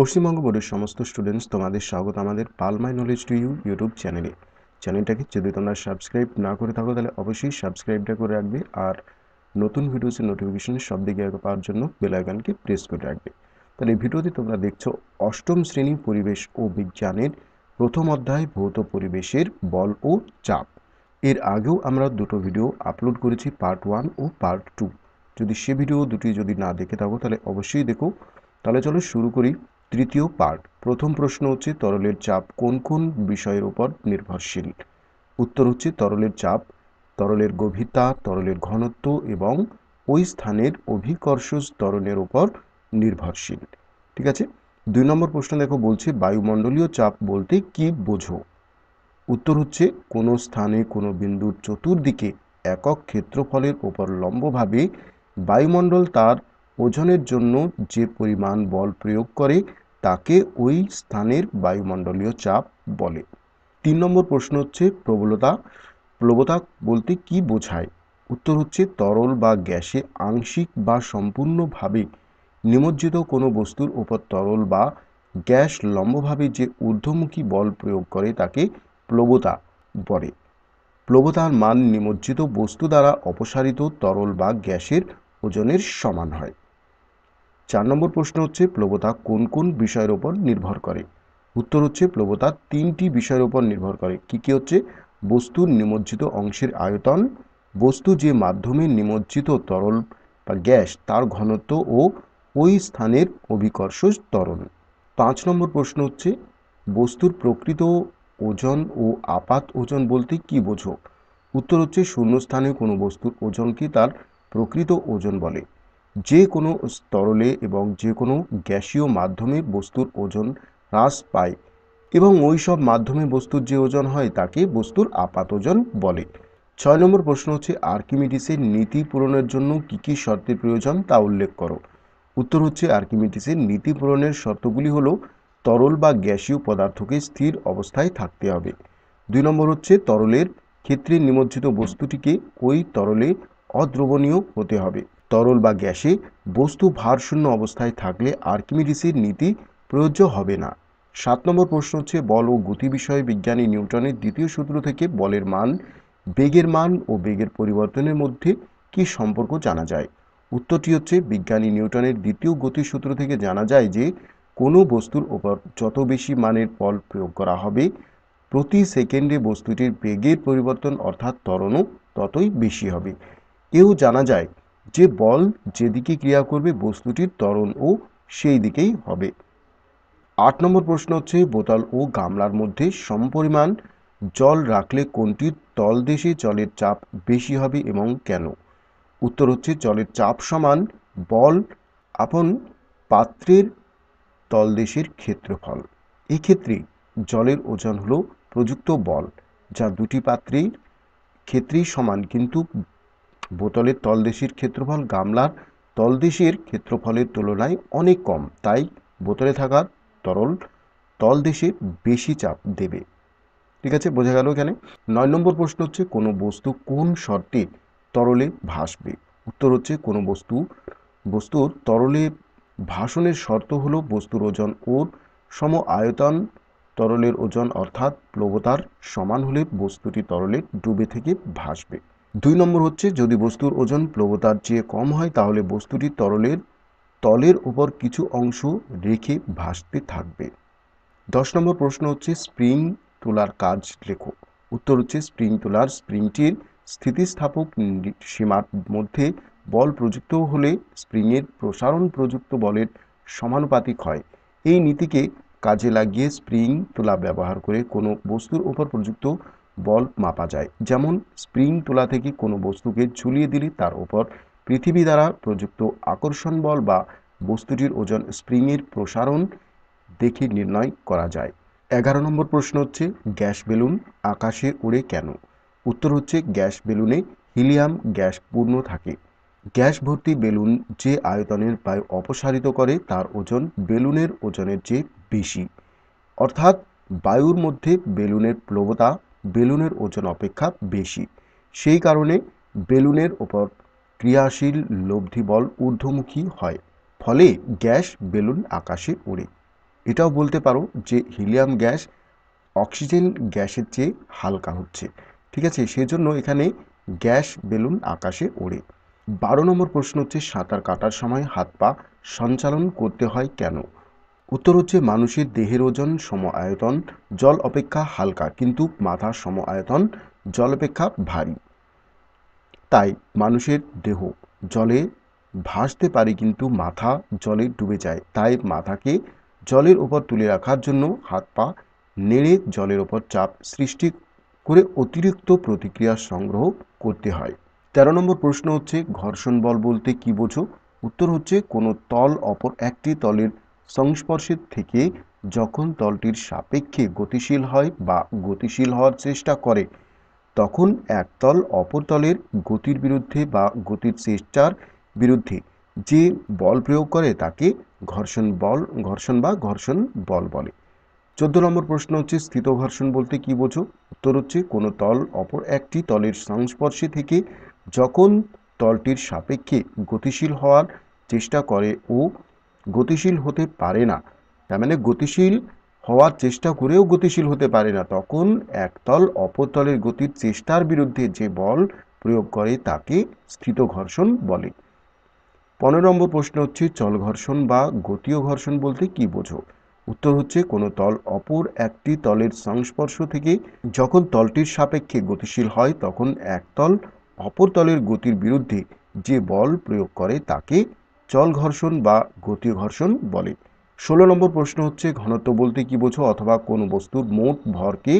পশ্চিমবঙ্গ বোর্ডের সমস্ত স্টুডেন্টস তোমাদের স্বাগত আমাদের পালমাই নলেজ টু ইউ ইউটিউব চ্যানেলে চ্যানেলটাকে যদি তোমরা সাবস্ক্রাইব না করে থাকো তাহলে অবশ্যই সাবস্ক্রাইবটা করে রাখবে আর নতুন ভিডিওসের নোটিফিকেশন সব দিকে পাওয়ার জন্য বেলাইকানকে প্রেস করে রাখবে তাহলে ভিডিওতে তোমরা দেখছো অষ্টম শ্রেণী পরিবেশ ও বিজ্ঞানের প্রথম অধ্যায় ভৌত পরিবেশের বল ও চাপ এর আগেও আমরা দুটো ভিডিও আপলোড করেছি পার্ট ওয়ান ও পার্ট টু যদি সে ভিডিও দুটি যদি না দেখে থাকো তাহলে অবশ্যই দেখো তাহলে চলো শুরু করি তৃতীয় পার্ট প্রথম প্রশ্ন হচ্ছে তরলের চাপ কোন কোন বিষয়ের উপর নির্ভরশীল উত্তর হচ্ছে তরলের চাপ তরলের গভীরতা তরলের ঘনত্ব এবং ওই স্থানের অভিকর্ষ স্তরণের উপর নির্ভরশীল ঠিক আছে দুই নম্বর প্রশ্ন দেখো বলছে বায়ুমণ্ডলীয় চাপ বলতে কি বোঝো উত্তর হচ্ছে কোনো স্থানে কোনো বিন্দুর চতুর্দিকে একক ক্ষেত্রফলের ওপর লম্বভাবে বায়ুমণ্ডল তার ওজনের জন্য যে পরিমাণ বল প্রয়োগ করে তাকে ওই স্থানের বায়ুমণ্ডলীয় চাপ বলে তিন নম্বর প্রশ্ন হচ্ছে প্রবলতা প্রবলতা বলতে কি বোঝায় উত্তর হচ্ছে তরল বা গ্যাসে আংশিক বা সম্পূর্ণভাবে নিমজ্জিত কোনো বস্তুর ওপর তরল বা গ্যাস লম্বভাবে যে ঊর্ধ্বমুখী বল প্রয়োগ করে তাকে প্লবতা বলে প্লবতার মান নিমজ্জিত বস্তু দ্বারা অপসারিত তরল বা গ্যাসের ওজনের সমান হয় চার নম্বর প্রশ্ন হচ্ছে প্লবতা কোন কোন বিষয়ের ওপর নির্ভর করে উত্তর হচ্ছে প্লবতা তিনটি বিষয়ের ওপর নির্ভর করে কি কি হচ্ছে বস্তুর নিমজ্জিত অংশের আয়তন বস্তু যে মাধ্যমে নিমজ্জিত তরল বা গ্যাস তার ঘনত্ব ও ওই স্থানের অভিকর্ষ তরল পাঁচ নম্বর প্রশ্ন হচ্ছে বস্তুর প্রকৃত ওজন ও আপাত ওজন বলতে কি বোঝো উত্তর হচ্ছে স্থানে কোনো বস্তুর ওজনকে তার প্রকৃত ওজন বলে যে কোনো স্তরলে এবং যে কোনো গ্যাসীয় মাধ্যমে বস্তুর ওজন হ্রাস পায় এবং ওই সব মাধ্যমে বস্তুর যে ওজন হয় তাকে বস্তুর আপাত ওজন বলে ছয় নম্বর প্রশ্ন হচ্ছে আর্কিমিডিসের নীতি পূরণের জন্য কি কি শর্তের প্রয়োজন তা উল্লেখ করো উত্তর হচ্ছে আর্কিমিডিসের নীতি পূরণের শর্তগুলি হলো তরল বা গ্যাসীয় পদার্থকে স্থির অবস্থায় থাকতে হবে দুই নম্বর হচ্ছে তরলের ক্ষেত্রে নিমজ্জিত বস্তুটিকে ওই তরলে অদ্রবণীয় হতে হবে তরল বা গ্যাসে বস্তু ভারশূন্য অবস্থায় থাকলে আর্কিমিডিসের নীতি প্রযোজ্য হবে না সাত নম্বর প্রশ্ন হচ্ছে বল ও গতি বিষয়ে বিজ্ঞানী নিউটনের দ্বিতীয় সূত্র থেকে বলের মান বেগের মান ও বেগের পরিবর্তনের মধ্যে কি সম্পর্ক জানা যায় উত্তরটি হচ্ছে বিজ্ঞানী নিউটনের দ্বিতীয় গতির সূত্র থেকে জানা যায় যে কোনো বস্তুর ওপর যত বেশি মানের বল প্রয়োগ করা হবে প্রতি সেকেন্ডে বস্তুটির বেগের পরিবর্তন অর্থাৎ তরণও ততই বেশি হবে এও জানা যায় যে বল যেদিকে ক্রিয়া করবে বস্তুটির তরল ও সেই দিকেই হবে আট নম্বর প্রশ্ন হচ্ছে বোতল ও গামলার মধ্যে সমপরিমাণ জল রাখলে কোনটির তলদেশে জলের চাপ বেশি হবে এবং কেন উত্তর হচ্ছে জলের চাপ সমান বল আপন পাত্রের তলদেশের ক্ষেত্রফল এক্ষেত্রে জলের ওজন হলো প্রযুক্ত বল যা দুটি পাত্রের ক্ষেত্রেই সমান কিন্তু বোতলের তলদেশির ক্ষেত্রফল গামলার তলদেশির ক্ষেত্রফলের তুলনায় অনেক কম তাই বোতলে থাকা তরল তলদেশে বেশি চাপ দেবে ঠিক আছে বোঝা গেল এখানে নয় নম্বর প্রশ্ন হচ্ছে কোনো বস্তু কোন শর্তে তরলে ভাসবে উত্তর হচ্ছে কোনো বস্তু বস্তুর তরলে ভাসনের শর্ত হল বস্তুর ওজন ওর সম আয়তন তরলের ওজন অর্থাৎ প্লবতার সমান হলে বস্তুটি তরলে ডুবে থেকে ভাসবে দুই নম্বর হচ্ছে যদি বস্তুর ওজন প্লবতার চেয়ে কম হয় তাহলে বস্তুটি তরলের তলের উপর কিছু অংশ রেখে ভাসতে থাকবে দশ নম্বর প্রশ্ন হচ্ছে স্প্রিং তোলার কাজ লেখো উত্তর হচ্ছে স্প্রিং তোলার স্প্রিংটির স্থিতিস্থাপক সীমার মধ্যে বল প্রযুক্ত হলে স্প্রিংয়ের প্রসারণ প্রযুক্ত বলের সমানুপাতিক হয় এই নীতিকে কাজে লাগিয়ে স্প্রিং তোলা ব্যবহার করে কোনো বস্তুর ওপর প্রযুক্ত বল মাপা যায় যেমন স্প্রিং তোলা থেকে কোনো বস্তুকে ঝুলিয়ে দিলে তার ওপর পৃথিবী দ্বারা প্রযুক্ত আকর্ষণ বল বা বস্তুটির ওজন স্প্রিংয়ের প্রসারণ দেখে নির্ণয় করা যায় এগারো নম্বর প্রশ্ন হচ্ছে গ্যাস বেলুন আকাশে উড়ে কেন উত্তর হচ্ছে গ্যাস বেলুনে হিলিয়াম গ্যাস পূর্ণ থাকে গ্যাস ভর্তি বেলুন যে আয়তনের বায়ু অপসারিত করে তার ওজন বেলুনের ওজনের চেয়ে বেশি অর্থাৎ বায়ুর মধ্যে বেলুনের প্লবতা বেলুনের ওজন অপেক্ষা বেশি সেই কারণে বেলুনের ওপর ক্রিয়াশীল লব্ধি বল ঊর্ধ্বমুখী হয় ফলে গ্যাস বেলুন আকাশে ওড়ে এটাও বলতে পারো যে হিলিয়াম গ্যাস অক্সিজেন গ্যাসের চেয়ে হালকা হচ্ছে ঠিক আছে সেজন্য এখানে গ্যাস বেলুন আকাশে ওড়ে বারো নম্বর প্রশ্ন হচ্ছে সাঁতার কাটার সময় হাত পা সঞ্চালন করতে হয় কেন উত্তর হচ্ছে মানুষের দেহের ওজন সম আয়তন জল অপেক্ষা হালকা কিন্তু মাথা সম আয়তন জল অপেক্ষা ভারী তাই মানুষের দেহ জলে ভাসতে পারে কিন্তু মাথা জলে ডুবে যায় তাই মাথাকে জলের ওপর তুলে রাখার জন্য হাত পা নেড়ে জলের ওপর চাপ সৃষ্টি করে অতিরিক্ত প্রতিক্রিয়া সংগ্রহ করতে হয় তেরো নম্বর প্রশ্ন হচ্ছে ঘর্ষণ বল বলতে কি বোঝো উত্তর হচ্ছে কোনো তল অপর একটি তলের সংস্পর্শের থেকে যখন তলটির সাপেক্ষে গতিশীল হয় বা গতিশীল হওয়ার চেষ্টা করে তখন এক দল অপর দলের গতির বিরুদ্ধে বা গতির চেষ্টার বিরুদ্ধে যে বল প্রয়োগ করে তাকে ঘর্ষণ বল ঘর্ষণ বা ঘর্ষণ বল বলে চোদ্দ নম্বর প্রশ্ন হচ্ছে স্থিত ঘর্ষণ বলতে কি বোঝো উত্তর হচ্ছে কোনো তল অপর একটি তলের সংস্পর্শে থেকে যখন তলটির সাপেক্ষে গতিশীল হওয়ার চেষ্টা করে ও গতিশীল হতে পারে না তার মানে গতিশীল হওয়ার চেষ্টা করেও গতিশীল হতে পারে না তখন একতল অপরতলের গতির চেষ্টার বিরুদ্ধে যে বল প্রয়োগ করে তাকে স্থিত ঘর্ষণ বলে পনেরো নম্বর প্রশ্ন হচ্ছে চল ঘর্ষণ বা গতীয় ঘর্ষণ বলতে কি বোঝো উত্তর হচ্ছে কোনো তল অপর একটি তলের সংস্পর্শ থেকে যখন তলটির সাপেক্ষে গতিশীল হয় তখন একতল অপর তলের গতির বিরুদ্ধে যে বল প্রয়োগ করে তাকে চল ঘর্ষণ বা গতি ঘর্ষণ বলে ষোলো নম্বর প্রশ্ন হচ্ছে ঘনত্ব বলতে কি বোঝো অথবা কোনো বস্তুর মোট ভরকে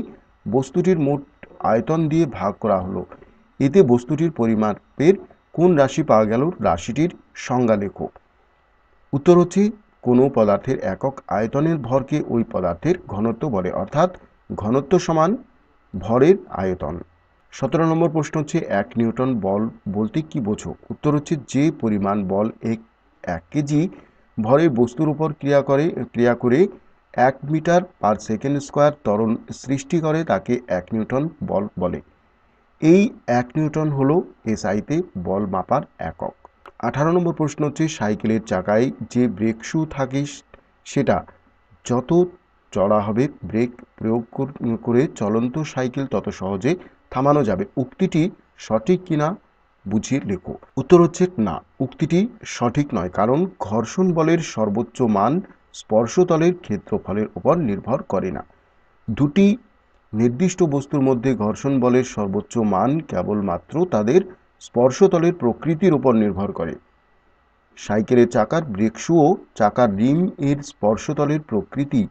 বস্তুটির মোট আয়তন দিয়ে ভাগ করা হলো এতে বস্তুটির পরিমাপের কোন রাশি পাওয়া গেল রাশিটির সংজ্ঞা লেখ উত্তর হচ্ছে কোনো পদার্থের একক আয়তনের ভরকে ওই পদার্থের ঘনত্ব বলে অর্থাৎ ঘনত্ব সমান ভরের আয়তন সতেরো নম্বর প্রশ্ন হচ্ছে এক নিউটন বল বলতে কি বোঝো উত্তর হচ্ছে যে পরিমাণ বল এক এক কেজি ভরে বস্তুর উপর ক্রিয়া করে ক্রিয়া করে এক মিটার পার সেকেন্ড স্কোয়ার তরণ সৃষ্টি করে তাকে এক নিউটন বল বলে এই এক নিউটন হল এসআইতে বল মাপার একক আঠারো নম্বর প্রশ্ন হচ্ছে সাইকেলের চাকায় যে ব্রেক শু থাকে সেটা যত চড়া হবে ব্রেক প্রয়োগ করে চলন্ত সাইকেল তত সহজে থামানো যাবে উক্তিটি সঠিক কিনা বুঝিয়ে লেখো উত্তর হচ্ছে না উক্তিটি সঠিক নয় কারণ ঘর্ষণ বলের সর্বোচ্চ মান স্পর্শতলের ক্ষেত্রফলের উপর নির্ভর করে না দুটি নির্দিষ্ট বস্তুর মধ্যে ঘর্ষণ বলের সর্বোচ্চ মান কেবলমাত্র তাদের স্পর্শতলের প্রকৃতির উপর নির্ভর করে সাইকেলের চাকার ব্রেকশু ও চাকার রিম এর স্পর্শতলের প্রকৃতি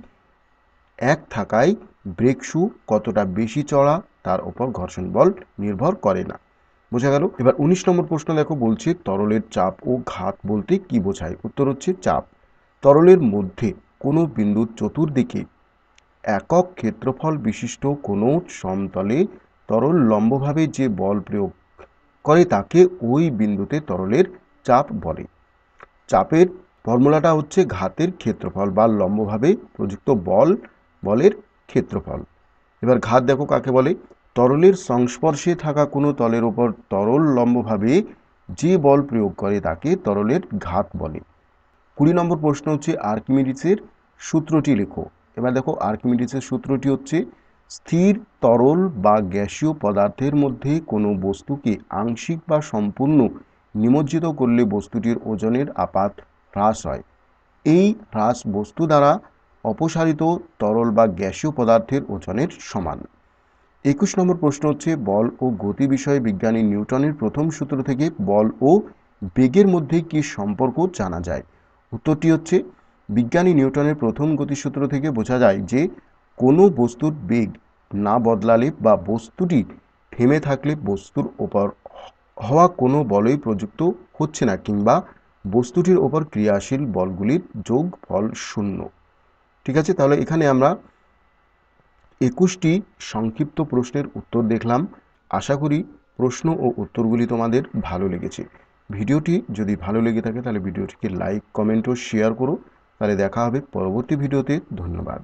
এক থাকায় ব্রেকশু কতটা বেশি চড়া তার উপর ঘর্ষণ বল নির্ভর করে না বোঝা গেল এবার উনিশ নম্বর প্রশ্ন দেখো বলছে তরলের চাপ ও ঘাত বলতে কি বোঝায় উত্তর হচ্ছে চাপ তরলের মধ্যে কোনো বিন্দুর চতুর্দিকে একক ক্ষেত্রফল বিশিষ্ট কোনো সমতলে তরল লম্বভাবে যে বল প্রয়োগ করে তাকে ওই বিন্দুতে তরলের চাপ বলে চাপের ফর্মুলাটা হচ্ছে ঘাতের ক্ষেত্রফল বা লম্বভাবে প্রযুক্ত বল বলের ক্ষেত্রফল এবার ঘাত দেখো কাকে বলে তরলের সংস্পর্শে থাকা কোনো তলের ওপর তরল লম্বভাবে যে বল প্রয়োগ করে তাকে তরলের ঘাত বলে কুড়ি নম্বর প্রশ্ন হচ্ছে আর্কিমিডিসের সূত্রটি লেখো এবার দেখো আর্কিমিডিসের সূত্রটি হচ্ছে স্থির তরল বা গ্যাসীয় পদার্থের মধ্যে কোনো বস্তুকে আংশিক বা সম্পূর্ণ নিমজ্জিত করলে বস্তুটির ওজনের আপাত হ্রাস হয় এই হ্রাস বস্তু দ্বারা অপসারিত তরল বা গ্যাসীয় পদার্থের ওজনের সমান একুশ নম্বর প্রশ্ন হচ্ছে বল ও গতি বিষয়ে বিজ্ঞানী নিউটনের প্রথম সূত্র থেকে বল ও বেগের মধ্যে কি সম্পর্ক জানা যায় উত্তরটি হচ্ছে বিজ্ঞানী নিউটনের প্রথম গতিসূত্র থেকে বোঝা যায় যে কোনো বস্তুর বেগ না বদলালে বা বস্তুটি থেমে থাকলে বস্তুর ওপর হওয়া কোনো বলই প্রযুক্ত হচ্ছে না কিংবা বস্তুটির ওপর ক্রিয়াশীল বলগুলির যোগ ফল শূন্য ঠিক আছে তাহলে এখানে আমরা একুশটি সংক্ষিপ্ত প্রশ্নের উত্তর দেখলাম আশা করি প্রশ্ন ও উত্তরগুলি তোমাদের ভালো লেগেছে ভিডিওটি যদি ভালো লেগে থাকে তাহলে ভিডিওটিকে লাইক কমেন্ট ও শেয়ার করো তাহলে দেখা হবে পরবর্তী ভিডিওতে ধন্যবাদ